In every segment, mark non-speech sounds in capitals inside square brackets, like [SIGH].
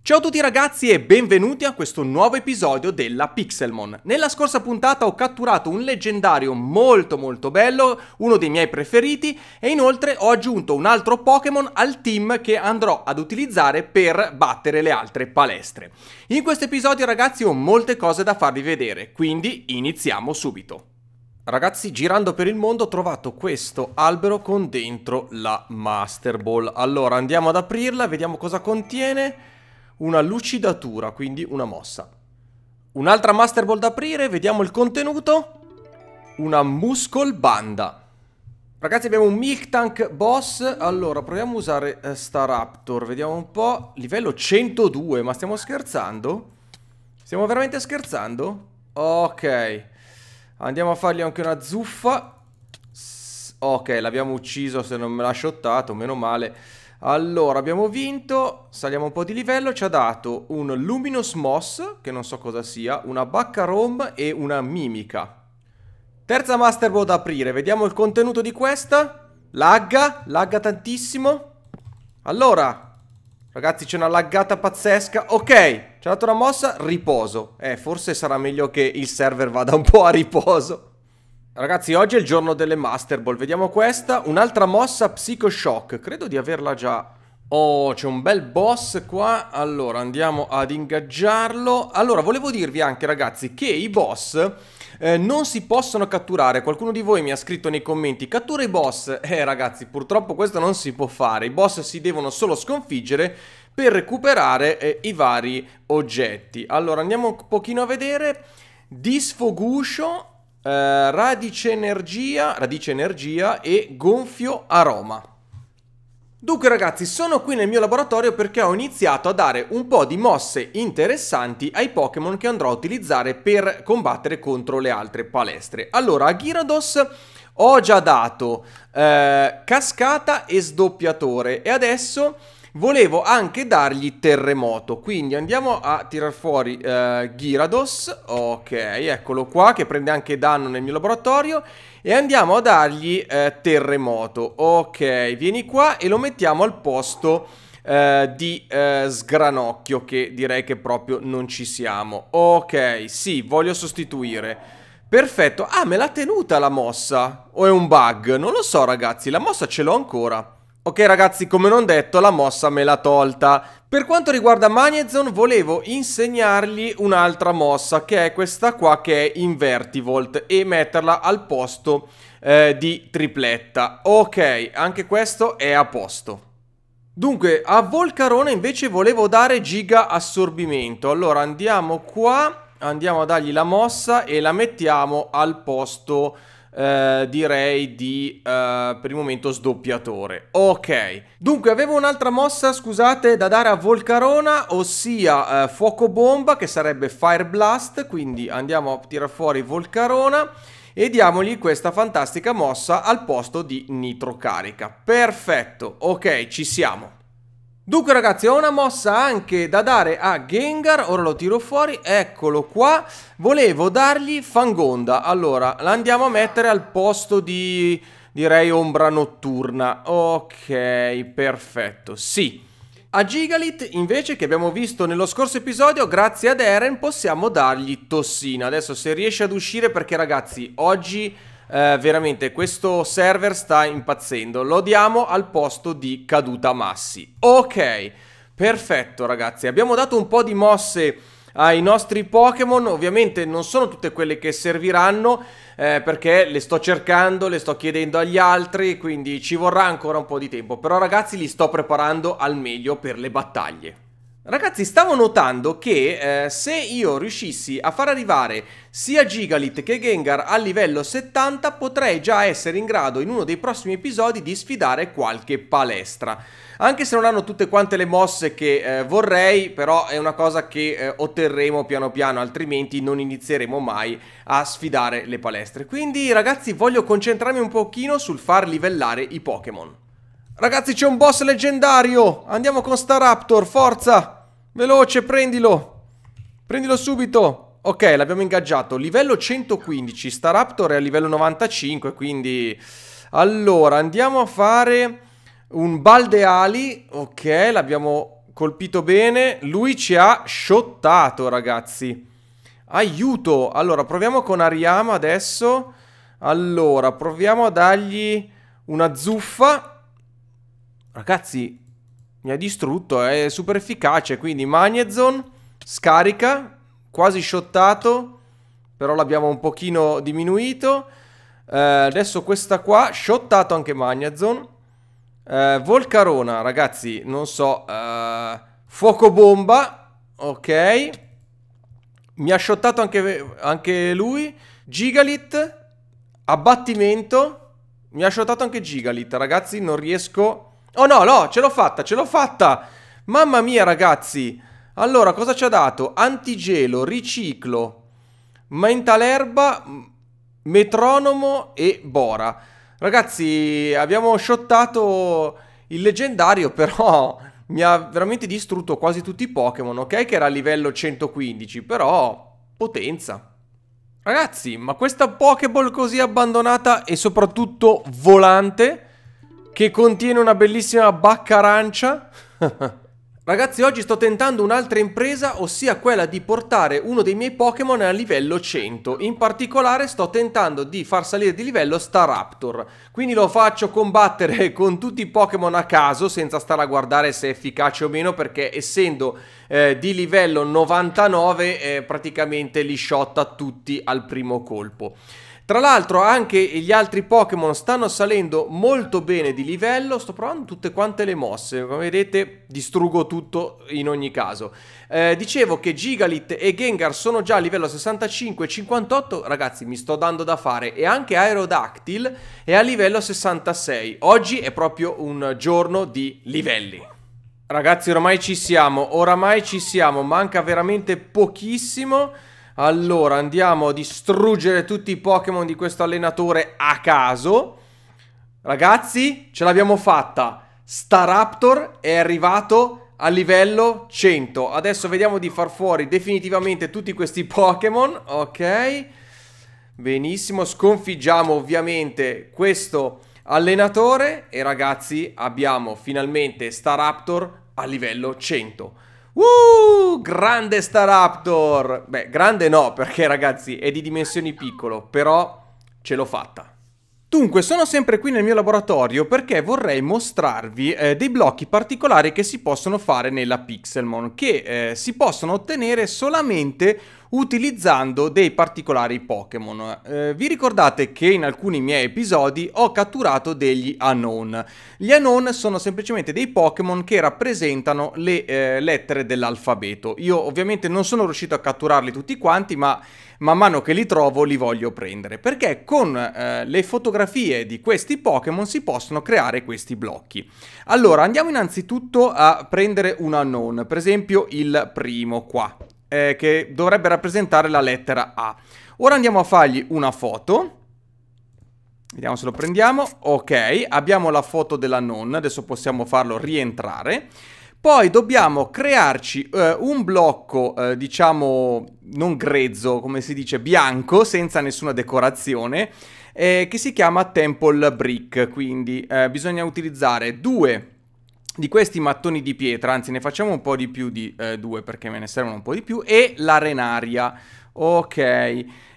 Ciao a tutti ragazzi e benvenuti a questo nuovo episodio della Pixelmon. Nella scorsa puntata ho catturato un leggendario molto molto bello, uno dei miei preferiti, e inoltre ho aggiunto un altro Pokémon al team che andrò ad utilizzare per battere le altre palestre. In questo episodio ragazzi ho molte cose da farvi vedere, quindi iniziamo subito. Ragazzi, girando per il mondo ho trovato questo albero con dentro la Master Ball. Allora, andiamo ad aprirla, vediamo cosa contiene. Una lucidatura, quindi una mossa. Un'altra Master Ball da aprire, vediamo il contenuto. Una Muscle Banda. Ragazzi, abbiamo un Milk Tank Boss. Allora, proviamo a usare eh, Raptor, vediamo un po'. Livello 102, ma stiamo scherzando? Stiamo veramente scherzando? Ok. Andiamo a fargli anche una zuffa. S ok, l'abbiamo ucciso se non me l'ha shottato, meno male. Allora, abbiamo vinto, saliamo un po' di livello, ci ha dato un Luminous Moss, che non so cosa sia, una Bacca Rom e una Mimica. Terza Master Ball da aprire, vediamo il contenuto di questa. Lagga, lagga tantissimo. Allora, ragazzi c'è una laggata pazzesca. Ok, c'è dato mossa, riposo. Eh, forse sarà meglio che il server vada un po' a riposo. Ragazzi, oggi è il giorno delle Master Ball. Vediamo questa. Un'altra mossa Psycho Shock. Credo di averla già... Oh, c'è un bel boss qua. Allora, andiamo ad ingaggiarlo. Allora, volevo dirvi anche, ragazzi, che i boss... Eh, non si possono catturare. Qualcuno di voi mi ha scritto nei commenti: cattura i boss. Eh, ragazzi, purtroppo questo non si può fare. I boss si devono solo sconfiggere per recuperare eh, i vari oggetti. Allora andiamo un pochino a vedere. Disfoguscio, eh, radice energia, radice energia e gonfio aroma. Dunque ragazzi, sono qui nel mio laboratorio perché ho iniziato a dare un po' di mosse interessanti ai Pokémon che andrò a utilizzare per combattere contro le altre palestre. Allora, a Gyarados ho già dato eh, cascata e sdoppiatore e adesso Volevo anche dargli terremoto, quindi andiamo a tirar fuori uh, eh, Girados, ok, eccolo qua, che prende anche danno nel mio laboratorio, e andiamo a dargli uh, terremoto, ok, vieni qua e lo mettiamo al posto uh, di sgranocchio, che direi che proprio non ci siamo, ok, sì, voglio sostituire. Perfetto, ah me l'ha tenuta la mossa, o è un bug, non lo so ragazzi, la mossa ce l'ho ancora. Ok ragazzi, come non detto, la mossa me l'ha tolta. Per quanto riguarda Magnezon, volevo insegnargli un'altra mossa, che è questa qua, che è Invertivolt, e metterla al posto eh, di tripletta. Ok, anche questo è a posto. Dunque, a Volcarone invece volevo dare Giga Assorbimento. Allora, andiamo qua, andiamo a dargli la mossa e la mettiamo al posto eh, direi di eh, per il momento sdoppiatore. Ok, dunque avevo un'altra mossa, scusate, da dare a Volcarona, ossia eh, fuoco bomba che sarebbe Fire Blast, quindi andiamo a tirare fuori Volcarona e diamogli questa fantastica mossa al posto di nitrocarica. Perfetto, ok, ci siamo. Dunque ragazzi ho una mossa anche da dare a Gengar, ora lo tiro fuori, eccolo qua, volevo dargli Fangonda, allora la andiamo a mettere al posto di direi Ombra Notturna, ok perfetto, sì. A Gigalit invece che abbiamo visto nello scorso episodio grazie ad Eren possiamo dargli Tossina, adesso se riesce ad uscire perché ragazzi oggi eh, veramente questo server sta impazzendo. Lo diamo al posto di caduta massi. Ok, perfetto ragazzi. Abbiamo dato un po' di mosse ai nostri Pokémon. Ovviamente non sono tutte quelle che serviranno eh, perché le sto cercando, le sto chiedendo agli altri, quindi ci vorrà ancora un po' di tempo. Però ragazzi li sto preparando al meglio per le battaglie. Ragazzi, stavo notando che eh, se io riuscissi a far arrivare sia Gigalit che Gengar a livello 70, potrei già essere in grado in uno dei prossimi episodi di sfidare qualche palestra. Anche se non hanno tutte quante le mosse che eh, vorrei, però è una cosa che eh, otterremo piano piano, altrimenti non inizieremo mai a sfidare le palestre. Quindi, ragazzi, voglio concentrarmi un pochino sul far livellare i Pokémon. Ragazzi c'è un boss leggendario! Andiamo con Staraptor, forza! Veloce, prendilo. Prendilo subito. Ok, l'abbiamo ingaggiato. Livello 115. Staraptor è a livello 95, quindi... Allora, andiamo a fare un Baldeali. Ok, l'abbiamo colpito bene. Lui ci ha shottato, ragazzi. Aiuto! Allora, proviamo con Ariama adesso. Allora, proviamo a dargli una zuffa. Ragazzi, mi ha distrutto, è super efficace, quindi Magnezon scarica, quasi shottato, però l'abbiamo un pochino diminuito. Eh, adesso questa qua, shottato anche Magnezon. Eh, Volcarona, ragazzi, non so, eh, fuoco bomba, ok. Mi ha shottato anche, anche lui. Gigalit, abbattimento. Mi ha shottato anche Gigalit, ragazzi, non riesco Oh no, no, ce l'ho fatta, ce l'ho fatta! Mamma mia, ragazzi! Allora, cosa ci ha dato? Antigelo, riciclo, mentalerba, metronomo e bora. Ragazzi, abbiamo shottato il leggendario, [LAUGHS] però mi ha veramente distrutto quasi tutti i Pokémon, ok? Che era a livello 115, però potenza. Ragazzi, ma questa Pokéball così abbandonata e soprattutto volante che contiene una bellissima bacca arancia. [LAUGHS] Ragazzi, oggi sto tentando un'altra impresa, ossia quella di portare uno dei miei Pokémon a livello 100. In particolare sto tentando di far salire di livello Staraptor. Quindi lo faccio combattere [LAUGHS] con tutti i Pokémon a caso, senza stare a guardare se è efficace o meno, perché essendo eh, di livello 99 eh, praticamente li shotta tutti al primo colpo. Tra l'altro anche gli altri Pokémon stanno salendo molto bene di livello, sto provando tutte quante le mosse, come vedete distruggo tutto in ogni caso. Eh, dicevo che Gigalit e Gengar sono già a livello 65 58, ragazzi mi sto dando da fare, e anche Aerodactyl è a livello 66. Oggi è proprio un giorno di livelli. Ragazzi, oramai ci siamo, oramai ci siamo, manca veramente pochissimo. Allora, andiamo a distruggere tutti i Pokémon di questo allenatore a caso. Ragazzi, ce l'abbiamo fatta. Staraptor è arrivato a livello 100. Adesso vediamo di far fuori definitivamente tutti questi Pokémon. Ok. Benissimo, sconfiggiamo ovviamente questo allenatore e ragazzi abbiamo finalmente Staraptor a livello 100. Uh, grande Staraptor! Beh, grande no, perché ragazzi è di dimensioni piccolo, però ce l'ho fatta. Dunque, sono sempre qui nel mio laboratorio perché vorrei mostrarvi eh, dei blocchi particolari che si possono fare nella Pixelmon, che eh, si possono ottenere solamente utilizzando dei particolari Pokémon. Eh, vi ricordate che in alcuni miei episodi ho catturato degli Anon. Gli Anon sono semplicemente dei Pokémon che rappresentano le eh, lettere dell'alfabeto. Io ovviamente non sono riuscito a catturarli tutti quanti, ma man mano che li trovo li voglio prendere, perché con eh, le fotografie di questi Pokémon si possono creare questi blocchi. Allora, andiamo innanzitutto a prendere un unknown, per esempio il primo qua eh, che dovrebbe rappresentare la lettera A. Ora andiamo a fargli una foto. Vediamo se lo prendiamo. Ok, abbiamo la foto della nonna, adesso possiamo farlo rientrare. Poi dobbiamo crearci eh, un blocco, eh, diciamo, non grezzo, come si dice, bianco, senza nessuna decorazione, eh, che si chiama Temple Brick. Quindi eh, bisogna utilizzare due di questi mattoni di pietra, anzi ne facciamo un po' di più di eh, due perché me ne servono un po' di più, e l'arenaria. Ok,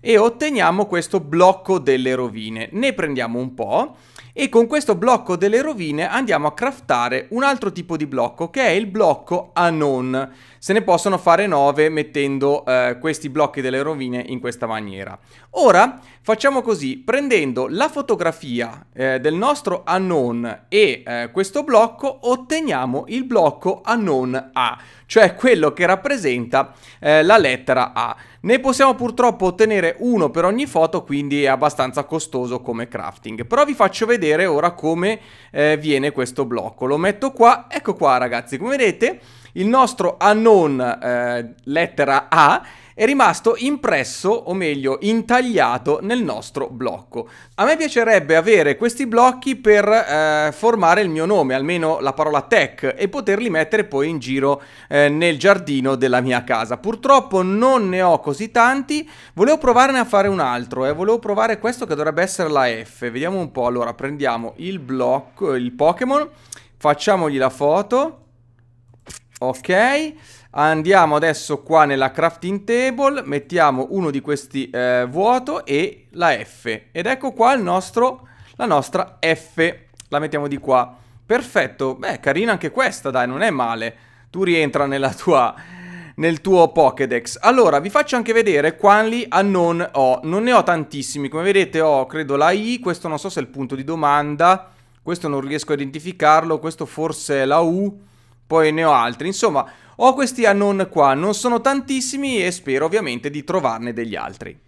e otteniamo questo blocco delle rovine. Ne prendiamo un po' e con questo blocco delle rovine andiamo a craftare un altro tipo di blocco che è il blocco anon. Se ne possono fare 9 mettendo eh, questi blocchi delle rovine in questa maniera. Ora facciamo così, prendendo la fotografia eh, del nostro anon e eh, questo blocco otteniamo il blocco anon A, cioè quello che rappresenta eh, la lettera A. Ne possiamo purtroppo ottenere uno per ogni foto, quindi è abbastanza costoso come crafting. Però vi faccio vedere ora come eh, viene questo blocco. Lo metto qua, ecco qua ragazzi, come vedete il nostro anon eh, lettera A è rimasto impresso, o meglio intagliato, nel nostro blocco. A me piacerebbe avere questi blocchi per eh, formare il mio nome, almeno la parola tech, e poterli mettere poi in giro eh, nel giardino della mia casa. Purtroppo non ne ho così tanti, volevo provarne a fare un altro, eh. volevo provare questo che dovrebbe essere la F. Vediamo un po', allora prendiamo il blocco, il Pokémon, facciamogli la foto, ok... Andiamo adesso qua nella crafting table, mettiamo uno di questi eh, vuoto e la F. Ed ecco qua il nostro, la nostra F. La mettiamo di qua. Perfetto, beh carina anche questa dai, non è male. Tu rientra nella tua, nel tuo Pokédex. Allora, vi faccio anche vedere quali a non ho. Non ne ho tantissimi, come vedete ho credo la I, questo non so se è il punto di domanda, questo non riesco a identificarlo, questo forse è la U poi ne ho altri, insomma ho questi anon qua, non sono tantissimi e spero ovviamente di trovarne degli altri.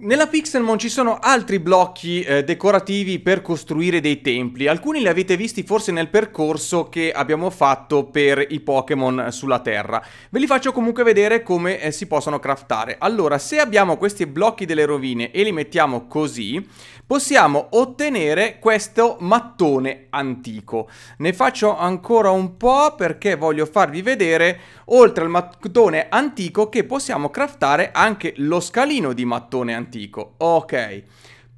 Nella Pixelmon ci sono altri blocchi eh, decorativi per costruire dei templi, alcuni li avete visti forse nel percorso che abbiamo fatto per i Pokémon sulla Terra. Ve li faccio comunque vedere come eh, si possono craftare. Allora, se abbiamo questi blocchi delle rovine e li mettiamo così, possiamo ottenere questo mattone antico. Ne faccio ancora un po' perché voglio farvi vedere, oltre al mattone antico, che possiamo craftare anche lo scalino di mattone antico antico. Ok.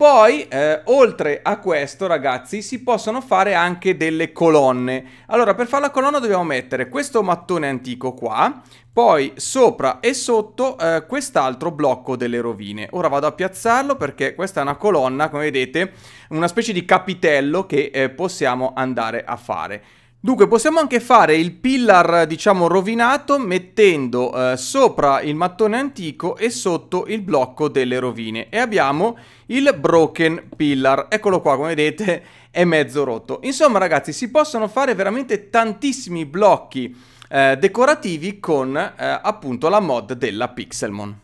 Poi, eh, oltre a questo, ragazzi, si possono fare anche delle colonne. Allora, per fare la colonna dobbiamo mettere questo mattone antico qua, poi sopra e sotto eh, quest'altro blocco delle rovine. Ora vado a piazzarlo perché questa è una colonna, come vedete, una specie di capitello che eh, possiamo andare a fare. Dunque possiamo anche fare il pillar diciamo rovinato mettendo eh, sopra il mattone antico e sotto il blocco delle rovine e abbiamo il broken pillar, eccolo qua come vedete [LAUGHS] è mezzo rotto. Insomma ragazzi si possono fare veramente tantissimi blocchi eh, decorativi con eh, appunto la mod della Pixelmon.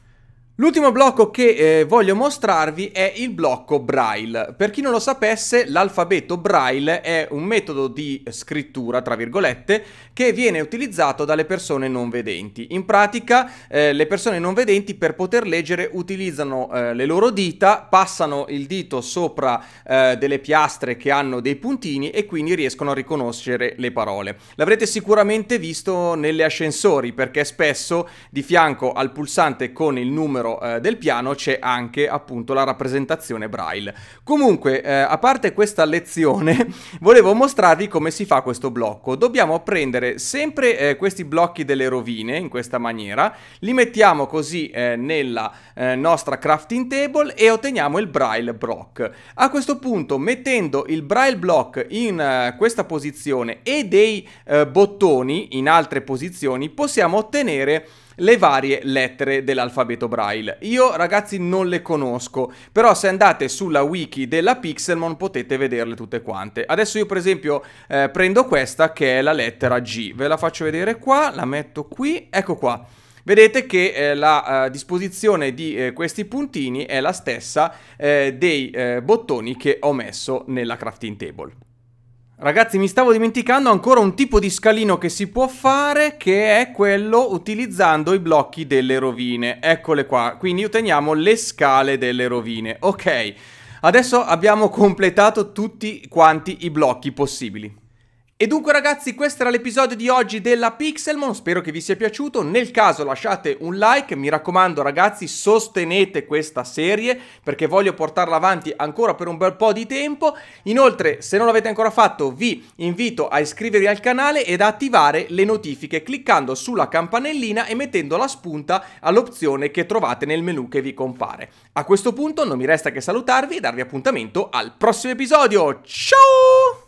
L'ultimo blocco che eh, voglio mostrarvi è il blocco Braille. Per chi non lo sapesse, l'alfabeto Braille è un metodo di scrittura, tra virgolette, che viene utilizzato dalle persone non vedenti. In pratica, eh, le persone non vedenti per poter leggere utilizzano eh, le loro dita, passano il dito sopra eh, delle piastre che hanno dei puntini e quindi riescono a riconoscere le parole. L'avrete sicuramente visto nelle ascensori, perché spesso di fianco al pulsante con il numero dentro eh, del piano c'è anche appunto la rappresentazione braille. Comunque, eh, a parte questa lezione, [LAUGHS] volevo mostrarvi come si fa questo blocco. Dobbiamo prendere sempre eh, questi blocchi delle rovine in questa maniera, li mettiamo così eh, nella eh, nostra crafting table e otteniamo il braille block. A questo punto, mettendo il braille block in eh, questa posizione e dei bottoni in altre posizioni, possiamo ottenere le varie lettere dell'alfabeto braille. Io ragazzi non le conosco, però se andate sulla wiki della Pixelmon potete vederle tutte quante. Adesso io per esempio eh, prendo questa che è la lettera G, ve la faccio vedere qua, la metto qui, ecco qua. Vedete che eh, la eh, disposizione di eh, questi puntini è la stessa eh, dei eh, bottoni che ho messo nella crafting table. Ragazzi, mi stavo dimenticando ancora un tipo di scalino che si può fare, che è quello utilizzando i blocchi delle rovine. Eccole qua. Quindi otteniamo le scale delle rovine. Ok, adesso abbiamo completato tutti quanti i blocchi possibili. E dunque ragazzi questo era l'episodio di oggi della Pixelmon, spero che vi sia piaciuto, nel caso lasciate un like, mi raccomando ragazzi sostenete questa serie perché voglio portarla avanti ancora per un bel po' di tempo, inoltre se non l'avete ancora fatto vi invito a iscrivervi al canale ed attivare le notifiche cliccando sulla campanellina e mettendo la spunta all'opzione che trovate nel menu che vi compare. A questo punto non mi resta che salutarvi e darvi appuntamento al prossimo episodio, ciao!